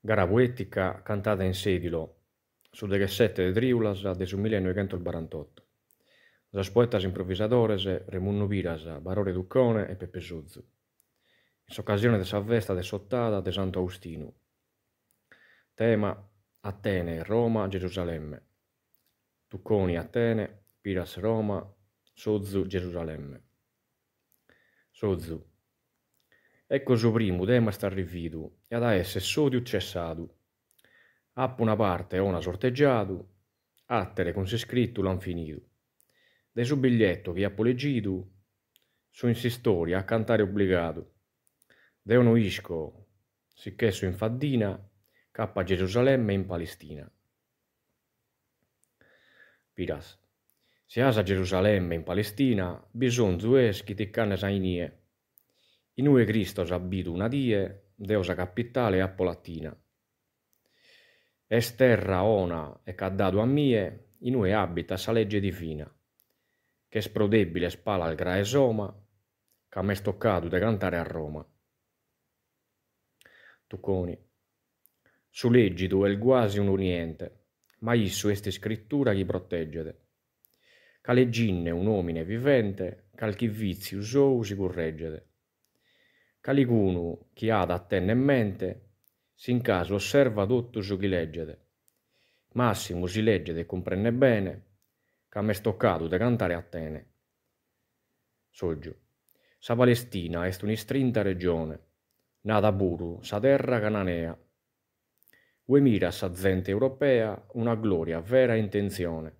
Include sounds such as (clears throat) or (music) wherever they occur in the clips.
gara poetica cantata in sedilo su delle sette de triulas de su 1948. Las poetas improvisadores Remunno Vilas, Barore Duccone e Peppe Suzzu. In occasione de sa festa de sottata de Santo Agostino. Tema Atene, Roma, Gerusalemme. Tucconi, Atene, Piras, Roma, Sozzu, Gerusalemme. Sozzu, Ecco il primo, tema temas t'arrividu e ad a di cessadu. Appu una parte o una sorteggiato, attere con se scritto l'an finidu. De suo biglietto chi appu leggidu, su insistori a cantare obbligato. De uno isco, sicché su infaddina, cappa a Gerusalemme in Palestina. Piras. Se as a Gerusalemme in Palestina, bisogna zues chi ti canne sainie. In Inue Cristo ab una die, deosa capitale appolatina. Es terra ona e c'ha dato a mie, inue abita sa legge divina, che sprodebile spala al graesoma, che a me stoccato de cantare a Roma. Tucconi. Su leggi tu è quasi un uniente, ma issu este scrittura chi proteggete. Ca legginne un omine vivente, calchi vizi usou si correggete. Caligunu, chi ha da tenne mente, sin caso osserva dotto giugileggede. Massimo si legge e comprende bene, che a me stoccato di cantare a tene. Soggio. Sa Palestina est un'istrinta regione, nata buru, sa terra cananea. Ue mira sa zente europea una gloria vera intenzione.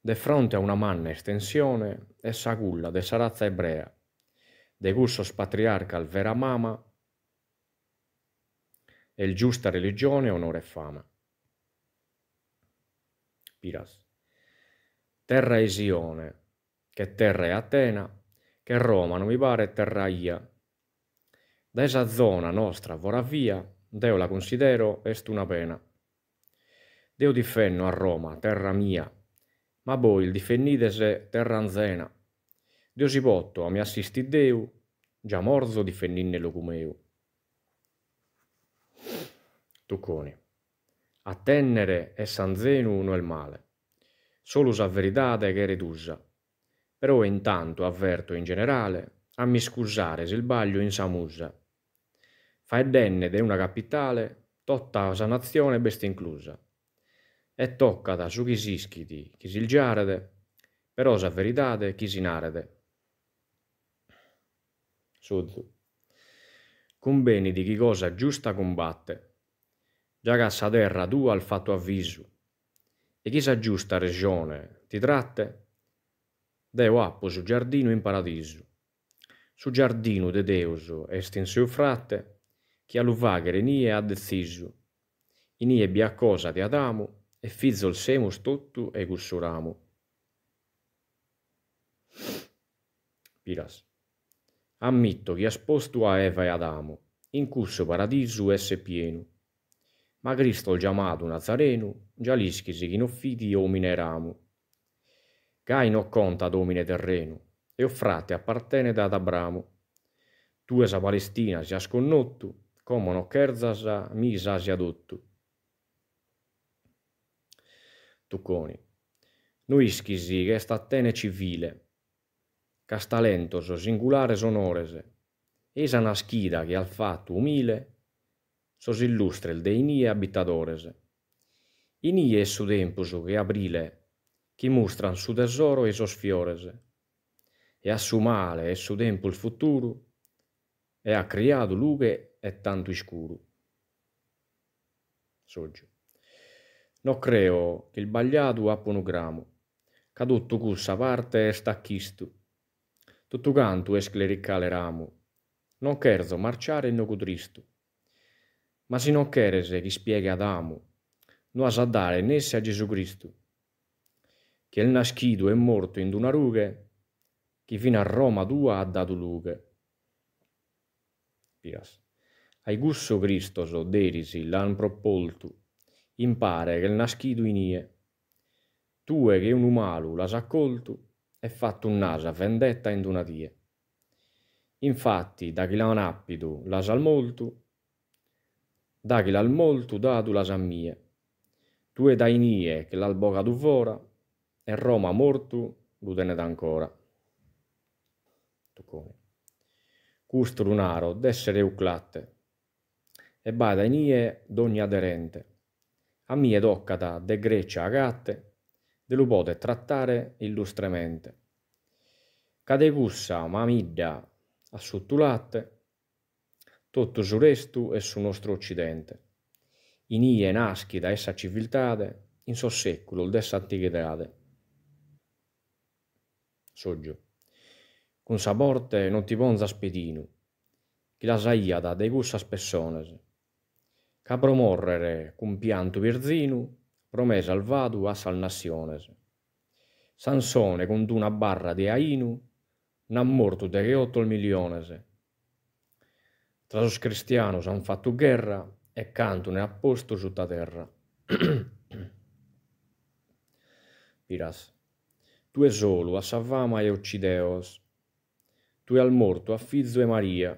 De fronte a una manna estensione è sa culla de sa razza ebrea de gustos patriarcal vera mama, e il giusta religione, onore e fama. Piras. Terra è Sione, che terra è Atena, che Roma non mi pare terra ia. Da esa zona nostra vorrà via, Deo la considero est una pena. Deo difenno a Roma, terra mia, ma voi il difennitese terra anzena a mi assisti Deu, già morzo di fenninne locumeu. Tucconi. A tennere e san zenu non è male, solo sa veritate che redusa. Però intanto avverto in generale a mi scusare se il baglio in Samusa. Fa e denne de una capitale, totta sa nazione best inclusa. E tocca da su chi si schiti, chi si il s'ilgiarede, però sa veritate chi si narede. Sud. Conveni di chi cosa giusta combatte, già che sa terra tu al fatto avviso, e chi sa giusta regione ti tratte, deo appo su giardino in paradiso. Su giardino de Deuso est in seu fratte, chi allo vaghere nie ha deciso, in ie bia cosa di Adamo, e fizzo il semo stottu e cursuramo. Piras ammitto che esposto a Eva e Adamo, in cusso paradiso esse pieno. Ma Cristo chiamato Nazareno, già l'ischisi chi offiti omine eramu. Cai non conta domine terreno, e offrate appartene ad Abramo. Tu esa Palestina sia sconnottu, come non cherzasa misa sia dottu. Tucconi. Noi ischisi che è stata tene civile, Castalentos singulare sonorese, esa una schida che al fatto umile sos illustrel de inie abitadores. Inie è su tempusu che aprile, che mostran su tesoro e sos fiores. E a su male e su tempo il futuro, e ha creato lughe e tanto iscuro. Soggio. Non creo che il bagliato appa un gramo, cadutto cussa parte e stacchistu. Tutto quanto es clericale ramu. Non cherzo marciare in noco tristo. Ma se non cherese chi spiega ad amu, non sa dare né se a Gesù Cristo, che il naschido è morto in d'una rughe, che fino a Roma tua ha dato lughe. Piras. Ai Cristo so derisi l'han propoltu, impare che il naschido inie. Tue che un umalu l'has accolto, è fatto un naso a vendetta in donatie. Infatti, da chi l'ha appido, la salmoltu, da chi l'ha al molto, dadu l'as a mie. Tu e dai nie che l'alboca du vora, e Roma mortu, lu tenet ancora. Tuccone. Custo lunaro, d'essere euclatte, e bada in ie d'ogni aderente. A mie doccata de Grecia agatte, de lu pote trattare illustremente. Cade cussa, mamidda, a sotto latte, tutto su restu e sul nostro occidente. In Inie naschi da essa civiltate, in so secolo dessa antichitade. Soggio. Con sa morte non ti ponza spedino, che la saiata de gussa spessones, ca promorrere con pianto virzino, promese al vadu a sal naciones. Sansone con una barra di Ainu n'ha morto de che 8 miliones. Tra os cristianos han fatto guerra e canto ne ha posto su terra. Piras. (clears throat) Tu è solo a Savama e Occideos. Tu è al morto a Fizzo e Maria.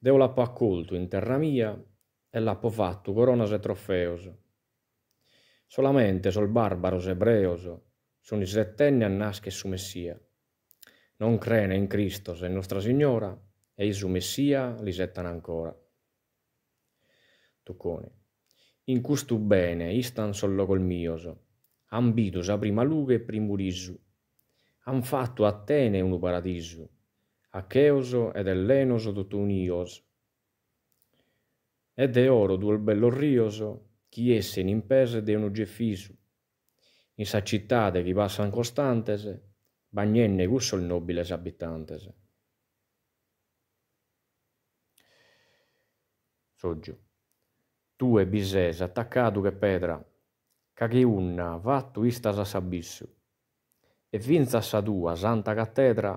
Deo l'ha accolto in terra mia e l'ha fatto corona e trofeos. Solamente sol barbaros hebreos sun i settenni nasce su Messia. Non crene in Cristo se Nostra Signora e i su Messia li settano ancora. Tuccone. In questo bene istan sollo col mios, ambitus sa prima luga e primurisu. Han fatto Atene un paradisu, Acheoso ed Ellenoso tutto unios. Ed è oro duol bello rioso, chi esse in impese de un gefisu, in sa città de che passan costantese, bagnenne cusso il nobile abitantese. Soggio. Tu e bises attaccato che pedra, che unna va tu istas a sabissu, e vinza sa tua santa cattedra,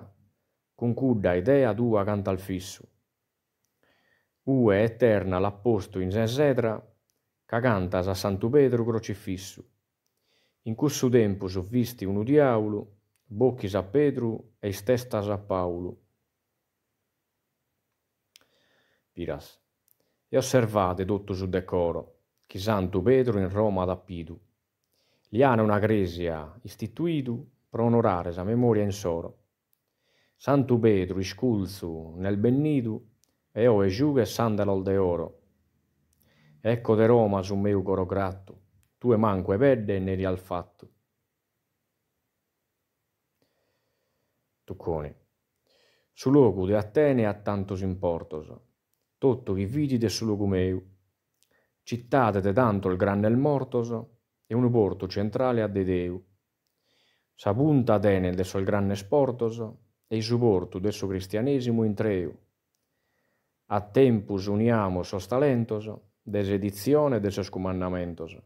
con cudda idea tua canta al fissu. Ue eterna l'apposto in sensedra, ca cantas a Santu Pedru crocifisso. In questo tempo so visti un diavolo, bocchis a Pedru e stestas a Paolo. Piras. E osservate tutto su decoro, chi Santo Pedro in Roma ad Appidu. Liana una gresia istituito per onorare sa memoria in soro. Santo Pedro, isculzu nel bennido, e o e giuga sandalo de oro Ecco de Roma su meu coro gratto, tue manque perde e ne rial fatto. Tucconi. Su locu de Atene a tanto s'importos, tutto chi de su locu meu. Cittate de tanto il gran nel mortos e un porto centrale a de Deu. Sa punta Atene de sol gran esportos e il supporto del suo cristianesimo in treu. A tempus uniamo sos talentos des ediciones deses comandamentos.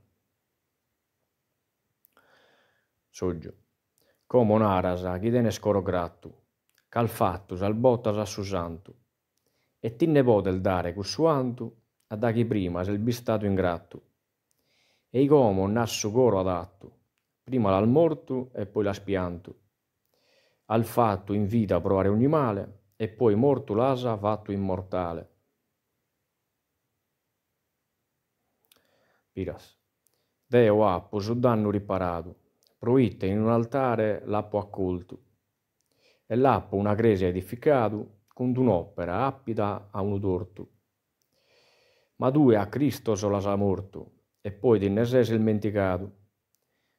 Soggiu. Como naras, chi tenes coro grattu, cal fattus al bottas a su santu, e ti ne potel dare cussuantu a da chi prima se il bistato ingrattu. E i como nassu coro adattu, prima l'al mortu e poi la spiantu. Al fatto in vita provare ogni male, e poi mortu l'asa fatto immortale piras. Deo apos dannu riparadu, proitte in un altare l'appo accolto, e l'appo una cresia edificato, con un'opera appida a un dortu. Ma due a Cristo sola sa morto, e poi di nesese il menticato.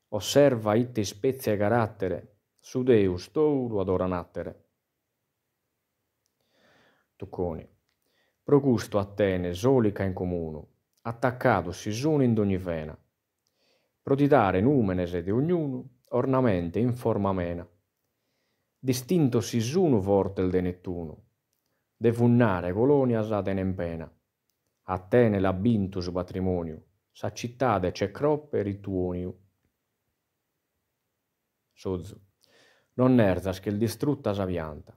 Osserva itte spezie carattere, su Deus touro touru adoranattere. Tucconi. Procusto Atene, solica in comuno, attaccato si su in d'ogni vena, prodigare numenese di ognuno, ornamente in forma mena, Distinto si distintosi forte il de Nettuno, colonia colonias tene in pena, Atene su patrimonio, sa cittade c'è croppe rituoniu. Sozzo. Non erzas che il distrutta savianta,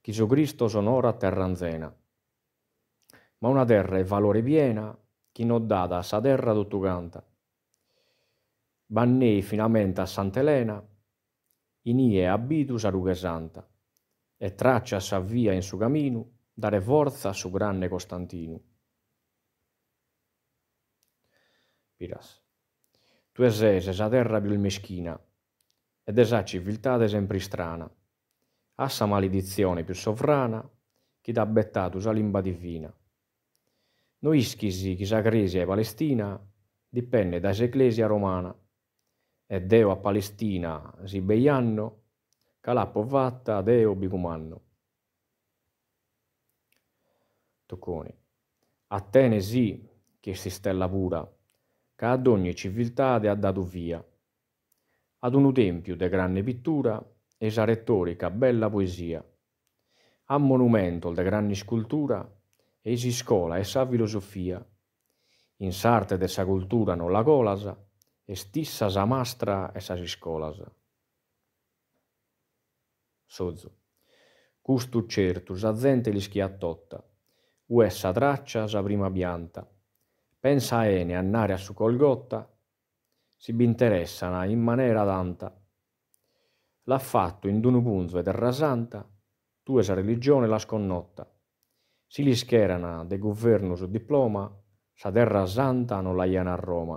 chi su Cristo sonora terra anzena. Ma una terra è valore piena, chi non data sa terra tutto canta. Bannei finamente a Sant'Elena, inie abitus a rughe santa, e traccia sa via in su camino, dare forza a su grande Costantino. Piras. Tu esese sa terra più meschina, ed esa civiltate sempre strana, a sa maledizione più sovrana, chi t'ha bettato sa limba divina. Noischi chi s'agrese a Palestina dipende da s'Ecclesia romana e Deo a Palestina si beianno, calà povatta Deo bicumanno. Tocconi. Atene sì che si stella pura, che ad ogni civiltà ha dato via. Ad un tempio de grande pittura e sa rettorica bella poesia. A monumento de grande scultura eisi scola e sa filosofia. In s'arte de sa cultura non la colasa, e stissa sa mastra e sa scolasa. Sozzo. Custu certu, sa zente li schiattotta. U è sa traccia, sa prima pianta. Pensa a ene annare a su colgotta, si b'interessana in maniera tanta. L'ha fatto in d'unu punzo ed rasanta, tu e sa religione la sconnotta. Si li l'ischèrana de governo su diploma, sa terra santa non la iena a Roma.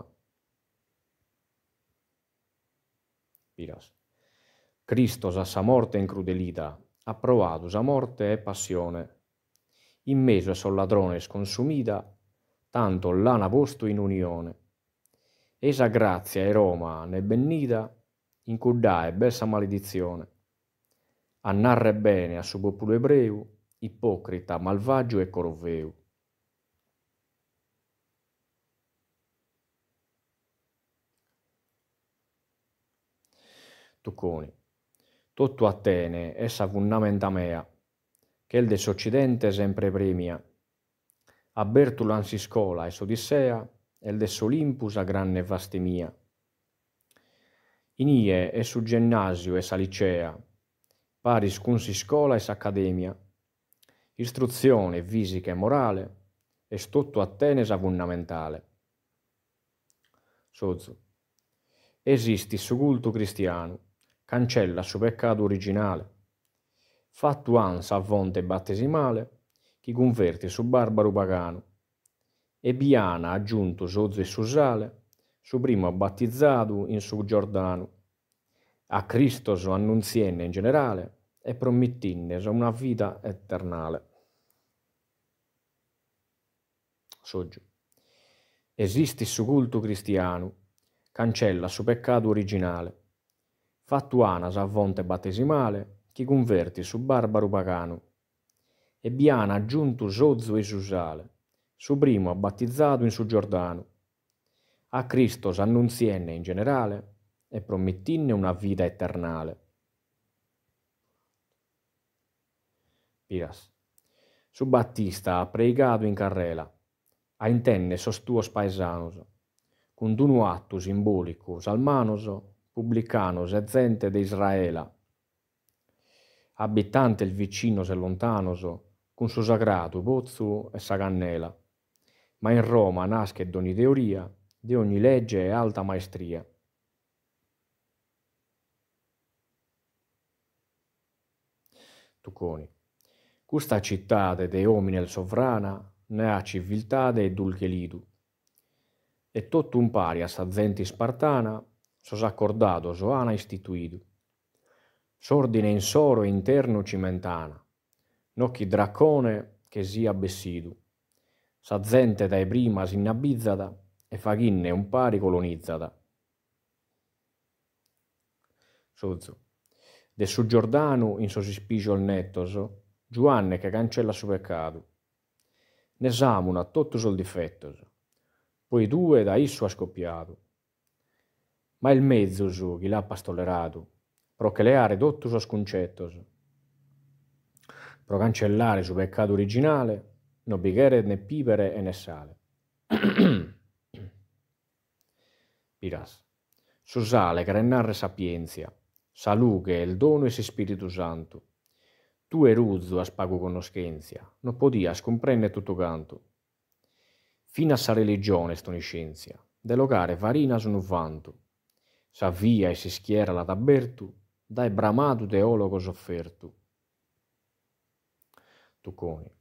Piras. Cristo sa sa morte incrudelita, ha provato sa morte e passione. In mezzo a sol ladrone sconsumita, tanto l'ana posto in unione. Esa grazia e Roma ne bennita, in cui cudda e bessa maledizione. Annarre bene a su popolo ebreu, ipocrita, malvagio e coroveo. Tucconi. Tutto Atene, essa fundamenta mea, che il desoccidente sempre premia. A Bertulan si scola e Odissea, e il desolimpus a grande vastimia. Inie e su Gennasio e Salicea, paris cun si scola e s'accademia, istruzione fisica e morale è sotto attenesa fondamentale. Sozzo. Esiste il culto cristiano, cancella il suo peccato originale. Fatto ansa a fonte battesimale, chi converte su barbaro pagano. E Biana aggiunto sozzo e susale, sale, su primo battizzato in su Giordano. A Cristo so annunzienne in generale, e promittinne una vita eternale. Soggiù. Esiste su culto cristiano, cancella su peccato originale. fattuana sa a battesimale, chi converti su barbaro pagano. E biana aggiunto sozzo e susale, su primo abbattizzato in su Giordano. A Cristo s'annunzienne in generale e promettinne una vita eternale. Piras. Su Battista ha pregato in carrela, a intenne sostuos paesanos, con d'uno atto simbolico, salmanoso, pubblicano, e zente de Israela, abitante il vicino se lontanoso, con suo sagradu pozzu e sa cannela. Ma in Roma nasce d'ogni teoria, di ogni legge e alta maestria. Tucconi. Custa cittade de homines sovrana, ne nea civiltade dulce lidu. E tutto un pari a sazenti spartana, sos accordato soana istituidu. S'ordine in soro interno cimentana, nocchi dracone che sia bessidu. Sazente zente dai prima sinnabizzada e faginne un pari colonizzata. Sozzo. De su Giordano in sospicio il nettoso, Giovanni che cancella il suo peccato. Ne samuna tutto il difetto. poi due da esso ha scoppiato. Ma il mezzo su chi l'ha pastolleradu, pro che le ha redottus a scuncettos. Pro cancellare il suo peccato originale, non bichere né pipere e né sale. (clears throat) Piras. Su sale che renarre sapienzia, saluche il dono e si spiritu santo. Tu e Ruzzo a spago conoscenzia, non podias cumprènnere tutto canto. Fino a sa religione stoniscenzia, de logare varina sono vantu. Sa via e si schiera la tabertu, dai bramadu teologo soffertu. Tucconi.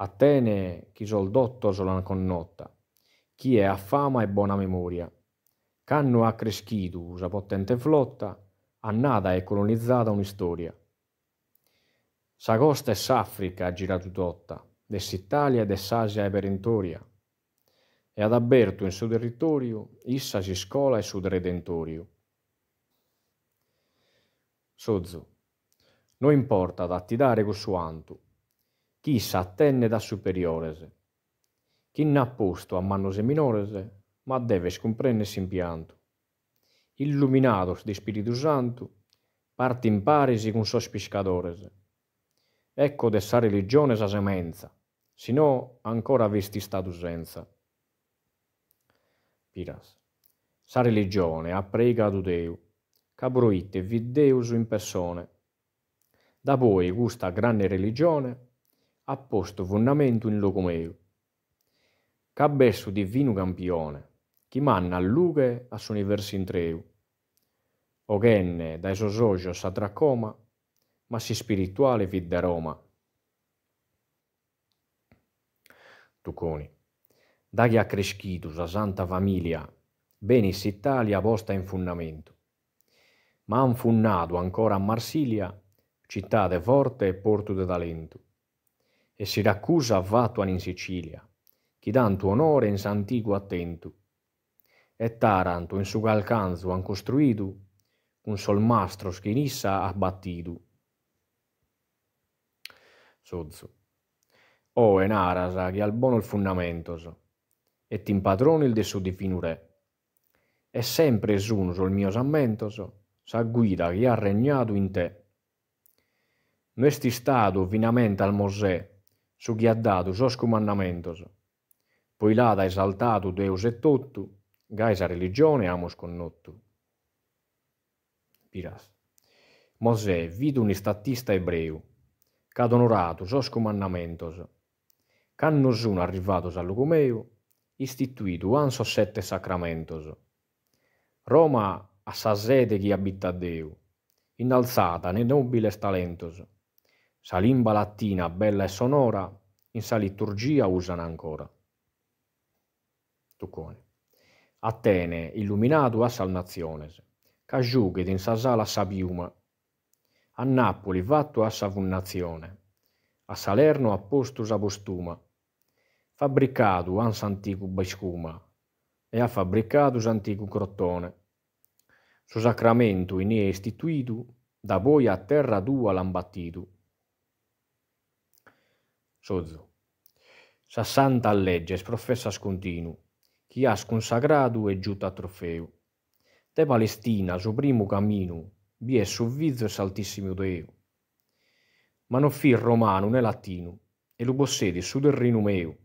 Atene chi sol dotto solan connotta, chi è a fama e buona memoria. Canno ha crescito, usa potente flotta, annada e colonizzata un'istoria. Sagosta e Safrica ha girato tutta, Italia e Asia e Berentoria. E ad Aberto in suo territorio, issa si scola e sud redentorio. Sozzo, non importa d'attidare con suo suanto, chi sa attenne da superiorese, chi n'ha posto a mannose minorese, ma deve scomprendersi in pianto. Illuminados di Spirito Santo, parte in parisi con piscadores ecco de sa religione sa semenza, sino ancora visti sta d'usenza. Piras. Sa religione a prega ad Udeu, cabroitte viddeus in persone. Da voi gusta grande religione, ha posto fondamento in locomeu. Cabessu divino campione, chi manna lughe a in s'universo intreu. Oghenne dai sosogio sa dracoma, ma si spirituale vid da Roma. Tuconi. Dagia creschitus sa Santa Familia, benis Italia vosta in fundamento. Ma han funnado ancora a Marsilia, città de forte e porto de talento. E Siracusa vatuan in Sicilia, chi tanto onore in s'antico attento. E Taranto in su calcanzo han costruito, un sol mastro schinissa abbattidu sozzo. O Oh, enarasa, che al buono il fondamento fundamentos, e ti impadroni il de su di finure. E sempre esunuso il mio sammento sammentos, sa guida che ha regnato in te. Nesti stato finamente al Mosè, su chi ha dato scomandamento comandamentos. Poi là da esaltato Deus e tutto, gaisa religione amos connottu. Piras. Mosè vide un istatista ebreo, Cadonuratu sos comandamentos. Canno sono arrivatos al luogo meu, istituito han sette sacramentos. Roma a sa sede chi abita Deu, innalzata ne nobiles talentos. Sa limba latina bella e sonora, in sa liturgia usano ancora. Tuccone. Atene, illuminato a salnaziones, caggiughe in sa sala sa piuma, a Napoli vatto a savunnazione, a Salerno appostus a postuma, fabbricadu an anticu biscuma, e a fabbricadus anticu crottone. Su sacramento in e istituito, da voi a terra dua l'ambattidu. Sozzo. Sa santa legge sprofessa scontinu, chi ha sconsagradu e giuta trofeo. Te Palestina, su primo cammino, vi è suvviso e saltissimo Deo. Ma non fi romano né latino, e lo possiedi su del rinumeu.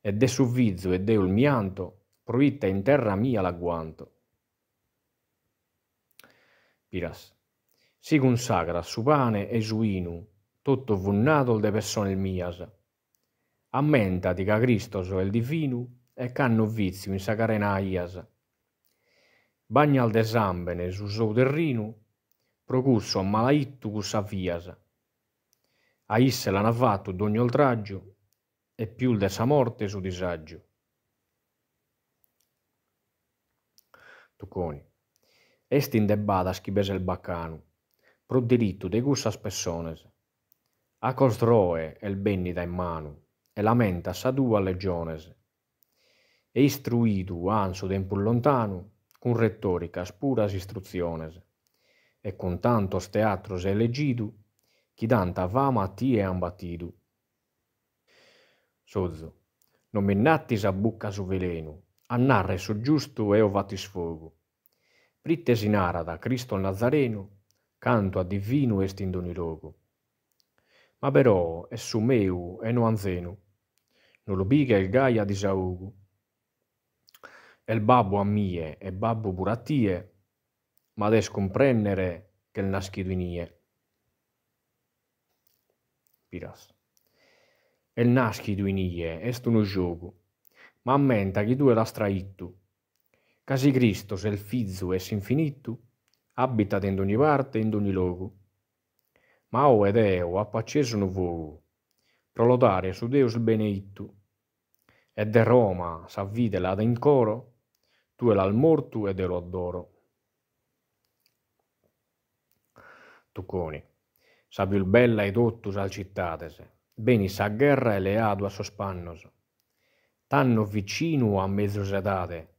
E de suvviso e deo il mianto, proitta in terra mia l'agguanto. Piras. Si consagra su pane e su inu, tutto vunnato de persone mias. Ammentati che Cristo so il divino e canno vizio in sacarenaias. Bagnal de sambene su terrinu, procusso a malaittu cus avvias. A isse l'han avvattu d'ogni oltraggio e più de sa morte su disagio. Tucconi. Est in debada schibese il baccano, pro dirittu de gus aspessones. A costroe el bennida in mano, e lamenta sa dua legiones. E istruidu ansu tempo lontano, cun retòricas puras instruzziones e con tantos teatros elegidu chi dant fama a ti an battidu. Sozzo, non minnattis a bucca su veleno, a annarre su giusto e o vatisfogu. in ara da Cristo Nazareno, canto a divino est in doni logu. Ma però è su meu e no anzenu, non lo biga il gaia di saugu il babbo a mie e babbo a tie, ma des comprennere che il naschiduinie. Piras. Il El naschiduinie est uno gioco, ma ammenta chi tu era straittu. Casi Cristo, se il fizzu es infinittu, abita in ogni parte, in ogni luogo. Ma o ed eo appacceso un vogo, prolodare su Deus beneittu. E de Roma s'avvide là d'incoro, tu el al mortu ed ero adoro. Tucconi. Sabiul bella ed ottus al cittatese, beni sa guerra e le a sospannos. Tanno vicino a mezos edate,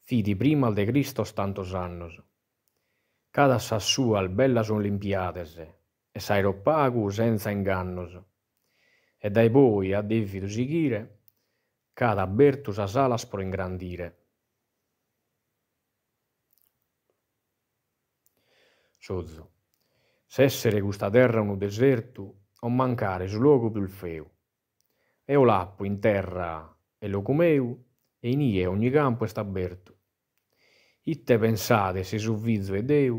fidi prima de Cristo tantos annos. Cada sa sua al bella son limpiatese, e sairo pagu senza ingannos. E dai voi a devi sighire, cada bertus a salas pro ingrandire. sozzo. S'essere questa terra un deserto, o mancare luogo più il feu. E o lappo in terra e lo comeu, e in ie ogni campo è staberto. Itte pensate se su suvvizzo e deu,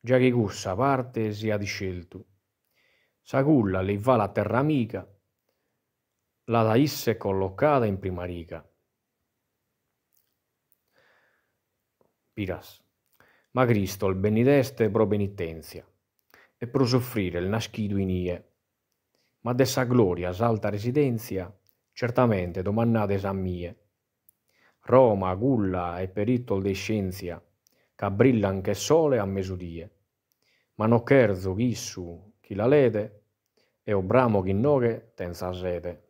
già che cussa parte sia di scelto. discelto. Saculla le va la terra amica, la laisse collocata in prima riga. Piras ma Cristo al benideste pro benitenzia e pro soffrire il naschido in ie. Ma dessa gloria salta residenzia, certamente domannate san mie. Roma, Gulla e peritol de scienzia, ca brillan che sole a mesudie. Ma no cherzo chissu chi la lede, e o bramo chi noche tenza sete.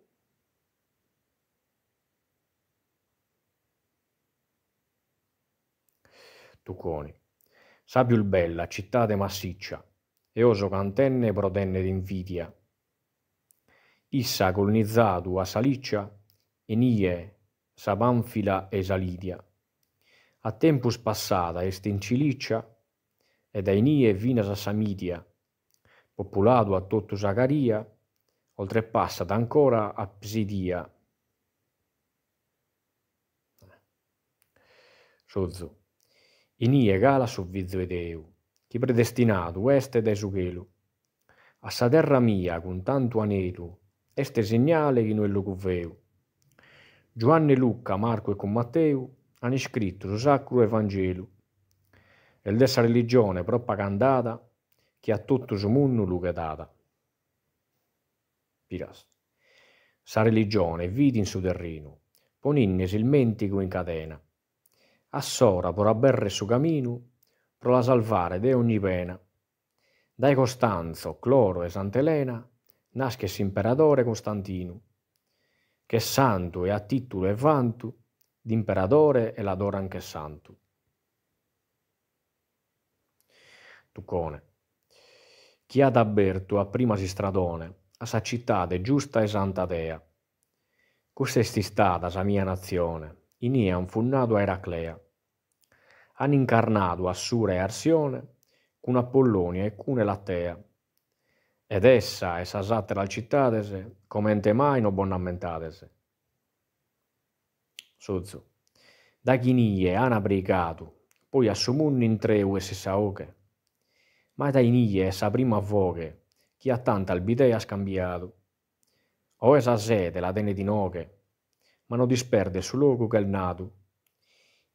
Tucconi. Sabiul bella, città de massiccia, e oso cantenne protenne d'invidia. Issa colonizzatu a saliccia, Salicia, Enie, Sapanfila e Salidia. A tempus passata est in Cilicia, ed Enie vinas a Samidia, populatu a tottu Sacaria, oltrepassata ancora a Psidia. Sozzo. Enie gala sovvizoedeu, chi predestinato est de su chelu. A sa terra mia, con tanto anelu, este segnale in non lo cuvveu. Giovanni, Luca, Marco e con Matteo hanno scritto su Sacro Evangelo e dessa religione propagandata che a tutto su mondo luca data. Piras. Sa religione vidi in su terreno, ponennes il mentico in catena, assora por aberre su caminu pro la salvare de ogni pena. Dai Costanzo, Cloro e Sant'Elena nascesse imperatore Costantinu, che santo e a titolo e vanto, d'imperatore e l'adora anche santo. Tucone. Chi ad abertu a prima si stradone, a sa città de giusta e santa dea. Questa è stata sa mia nazione, Ineam fu nadu a Eraclea. Anincarnadu a Sura e Arsione, cun Apollonia e cune Lattea. Ed essa es satter al cittadese, comente mai non bonnammentadese. Sozzo. Da chinie ana brigatu, poi assumunni in tre e sessaoche. Ma da inie sa prima voche, chi ha tanta albidea scambiato. O esa sete la tene di noche, ma non disperde sul loco che è il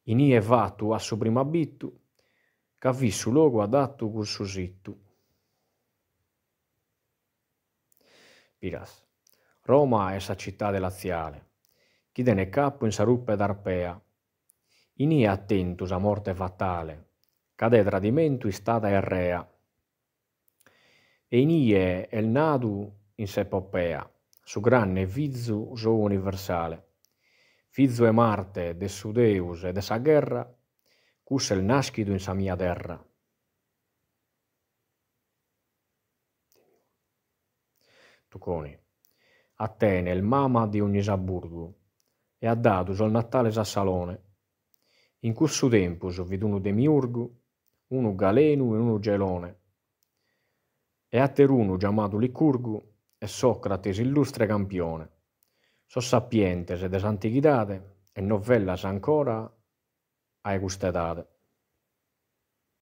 In Inie vattu a su prima bittu, che vi su loco adatto col su sittu. Piras. Roma è sa città de laziale, chi ne capo in saruppa d'arpea. In Inie attentus a morte fatale, cade tradimento istata errea. E in inie el nadu in sepoppea, su grande vizzu so universale. Fizo e Marte, de su e de sa guerra, cussel nascido in sa mia terra. Tuconi. Atene, il mama di ogni saburgu, e ha dato sul Natale sa Salone. In cussu tempo vid unu demiurgu, unu galenu e unu gelone. E a Terunu, chiamato Licurgu, e Socrate, illustre campione. So sapientes de s'antichidade e novellas ancora a gustedade.